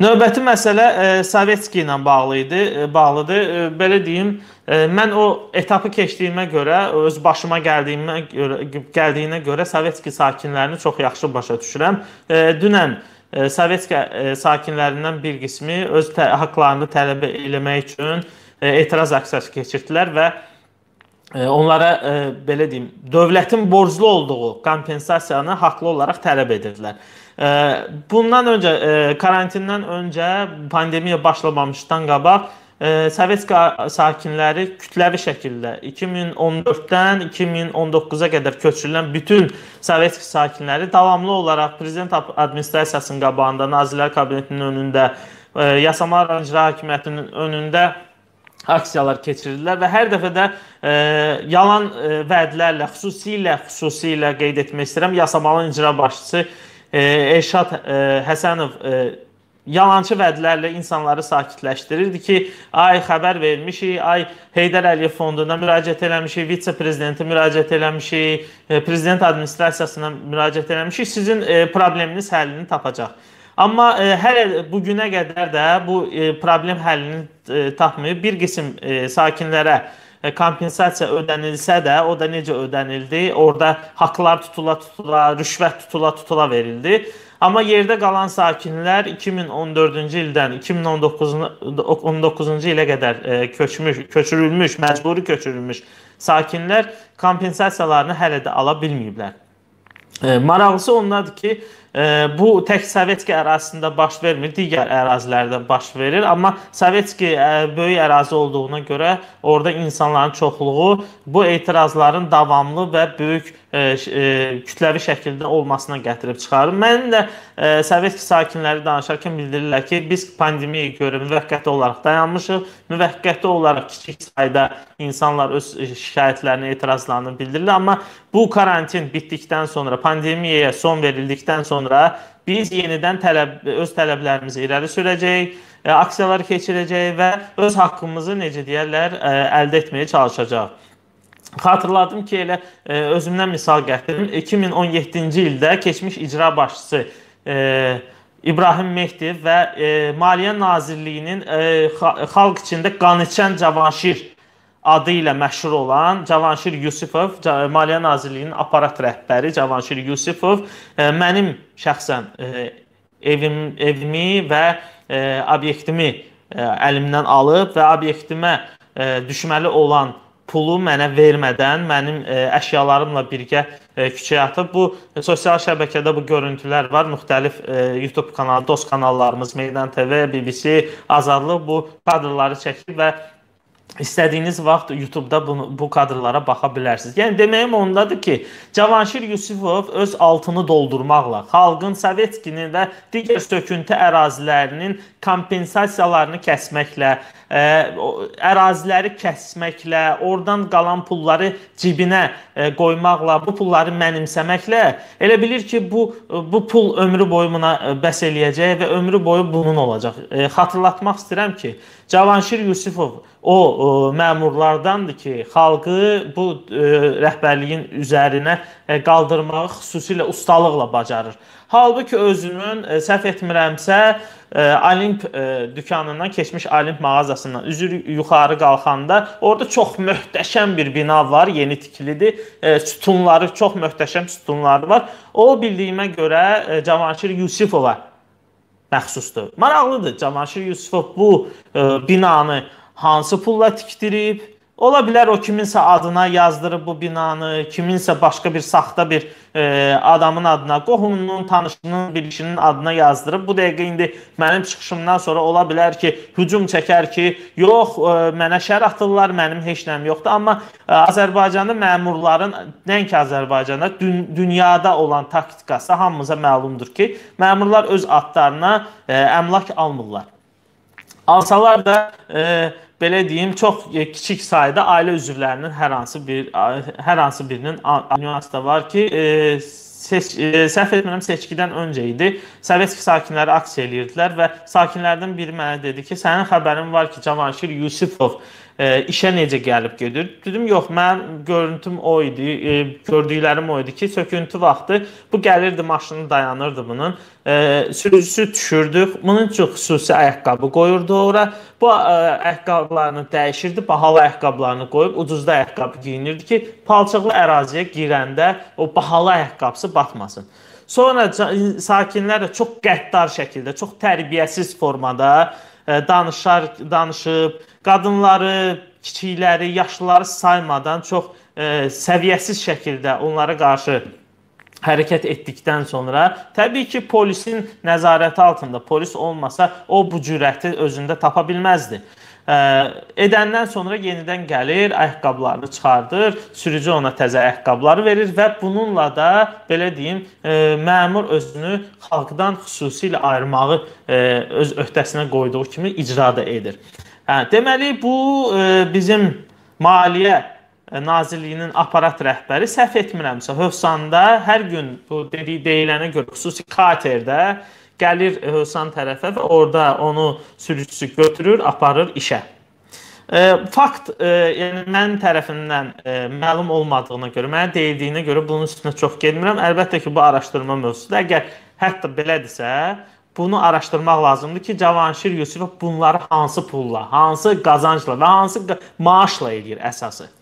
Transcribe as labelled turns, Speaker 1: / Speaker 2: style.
Speaker 1: Növbəti məsələ e, Sovetski ilə bağlı idi, e, bağlıdır. E, belə deyim, mən o etapı keçdiyimə görə, öz başıma gəldiyimə görə, gəldiyinə görə Sovetski sakinlərini çox yaxşı başa düşürəm. Dünən Sovetski sakinlərindən bir qismi öz haqqlarını tələb eləmək üçün etiraz aksiyası keçirdilər və onlara e, belə deyim, dövlətin borclu olduğu kompensasiyanı haqlı olaraq tələb edirdilər. E, bundan öncə e, karantindən öncə pandemiya başlamamışdan qabaq e, Sovetski sakinləri kütləvi şəkildə 2014-dən 2019-a qədər köçürülən bütün Sovetski sakinləri davamlı olaraq prezident administrasiyasının qabağında, Nazirlər Kabinetinin önündə, e, Yasamalar İcra Hakimiyyətinin önündə aksiyalar keçirirlər və hər dəfə də e, yalan e, vədlərlə, xüsusilə xüsusilə qeyd etmək istəyirəm, Yasamalın icra başçısı e, Elşad e, Həsənov e, yalançı vədlərlə insanları sakitləşdirirdi ki, ay xəbər vermişik, ay Heydər Əliyev fonduna müraciət eləmişik, vitse-prezidentə müraciət eləmişik, e, prezident administrasiyasına müraciət eləmişik, sizin e, probleminiz həllini tapacaq. Amma e, hələ bu günə qədər də bu e, problem həllini e, tapmayıb. Bir qism e, sakinlərə e, kompensasiya ödənilsə də, o da necə ödənildi? Orda haqlar tutula-tutula, rüşvət tutula-tutula verildi. Amma yerdə qalan sakinlər 2014-cü ildən 2019-cu ilə qədər e, köçmüş, köçürülmüş, məcburi köçürülmüş sakinlər kompensasiyalarını hələ də ala bilməyiblər. E, maraqlısı ondadır ki, bu tək Sovetski ərazisində baş vermir, digər ərazilərdə baş verir, amma Sovetski e, böyük ərazi olduğuna görə orada insanların çoxluğu bu etirazların davamlı və böyük e, e, kütləvi şəkildə olmasına gətirib çıxarır. Mən də Sovetski sakinləri danışarkən bildirirlər ki, biz pandemiyaya görə müvəqqəti olaraq dayanmışıq. Müvəqqəti olaraq kiçik sayda insanlar öz şikayətlərini, etirazlarını bildirirlər, amma bu karantin bitdikdən sonra, pandemiyaya son verildikdən sonra sonra biz yenidən tələb öz tələblərimizi irəli sürəcəyik, e, aksiyalar keçirəcəyik və öz haqqımızı necə deyirlər, e, əldə etməyə çalışacağıq. Xatırladım ki, elə e, özümdən misal gətirdim. 2017-ci ildə keçmiş icra başçısı İbrahim Mehdi və Maliyyə Nazirliyinin xalq içində qanıçən Cavanşir adı ilə məşhur olan Cavanşir Yusifov, Maliyyə Nazirliyinin aparat rəhbəri Cavanşir Yusifov e, mənim şəxsən e, evim evimi və e, obyektimi əlimdən alıb və obyektimə düşməli olan pulu mənə vermədən mənim əşyalarımla birgə küçəyə atıb. Bu sosial şəbəkədə bu görüntülər var. Müxtəlif YouTube kanalı, dost kanallarımız, Meydan TV, BBC, Azadlıq bu kadrları çəkib və İstədiyiniz vaxt YouTube-da bunu, bu kadrlara baxa bilərsiniz. Yəni deməyim ondadır ki, Cavanşir Yusifov öz altını doldurmaqla xalqın Sovetkinin və digər söküntü ərazilərinin kompensasiyalarını kəsməklə, ə, e, əraziləri kəsməklə, oradan qalan pulları cibinə ə, e, qoymaqla, bu pulları mənimsəməklə elə bilir ki, bu bu pul ömrü boyu buna e, bəs eləyəcək və ömrü boyu bunun olacaq. Ə, xatırlatmaq istəyirəm ki, Cavanşir Yusifov o ə, e, məmurlardandır ki, xalqı bu ə, e, rəhbərliyin üzərinə ə, e, qaldırmağı xüsusilə ustalıqla bacarır. Halbuki özünün ə, səhv etmirəmsə, ə, Olimp ə, dükanından keçmiş Olimp mağazasından üzür yuxarı qalxanda orada çox möhtəşəm bir bina var, yeni tikilidir. Ə, sütunları çox möhtəşəm sütunları var. O bildiyimə görə ə, Cavanşir Yusifova məxsusdur. Maraqlıdır. Cavanşir Yusifov bu ə, binanı hansı pulla tikdirib. Ola bilər o kiminsə adına yazdırıb bu binanı, kiminsə başqa bir saxta bir e, adamın adına, qohumunun, tanışının, bilişinin adına yazdırıb. Bu dəqiqə indi mənim çıxışımdan sonra ola bilər ki, hücum çəkər ki, yox, e, mənə şər atırlar, mənim heç nəyim yoxdur. Amma e, Azərbaycanlı məmurların nəinki Azərbaycanda, dün, dünyada olan taktikası hamımıza məlumdur ki, məmurlar öz adlarına e, əmlak almırlar. Alsalar da e, belə deyim, çox e, kiçik sayda ailə üzvlərinin hər hansı bir hər hansı birinin nüansı da var ki, e, seç, e, səhv etmirəm seçkidən öncə idi. Sovetski sakinləri aksiya eləyirdilər və sakinlərdən biri mənə dedi ki, sənin xəbərin var ki, Cavanşir Yusifov e, işə necə gəlib gedir? Dedim, yox, mən görüntüm o idi, e, gördüklərim o idi ki, söküntü vaxtı bu gəlirdi, maşını dayanırdı bunun. E, sürücüsü düşürdü. Bunun üçün xüsusi ayaqqabı qoyurdu ora. Bu e, ayaqqabılarını dəyişirdi, bahalı ayaqqabılarını qoyub ucuzda ayaqqabı geyinirdi ki, palçıqlı əraziyə girəndə o bahalı ayaqqabısı başı batmasın. Sonra sakinlər çox qəddar şəkildə, çox tərbiyəsiz formada e, danışar, danışıb, qadınları, kiçikləri, yaşlıları saymadan çox e, səviyyəsiz şəkildə onlara qarşı hərəkət etdikdən sonra təbii ki, polisin nəzarəti altında polis olmasa o bu cürəti özündə tapa bilməzdi. Edəndən sonra yenidən gəlir, ayaqqabılarını çıxardır, sürücü ona təzə ayaqqabıları verir və bununla da belə deyim, məmur özünü xalqdan xüsusilə ayırmağı öz öhdəsinə qoyduğu kimi icra da edir. Hə, deməli bu bizim maliyyə Nazirliyinin aparat rəhbəri səhv etmirəmsə, Hövsanda hər gün bu dediyi deyilənə görə xüsusi katerdə gəlir Hövsan tərəfə və orada onu sürücüsü götürür, aparır işə. E, fakt, e, yəni mən tərəfimdən e, məlum olmadığına görə, mənə deyildiyinə görə bunun üstünə çox getmirəm. Əlbəttə ki, bu araşdırma mövzusudur. Əgər hətta belədirsə, bunu araşdırmaq lazımdır ki, Cavanşir Yusifov bunları hansı pulla, hansı qazancla və hansı maaşla eləyir əsası.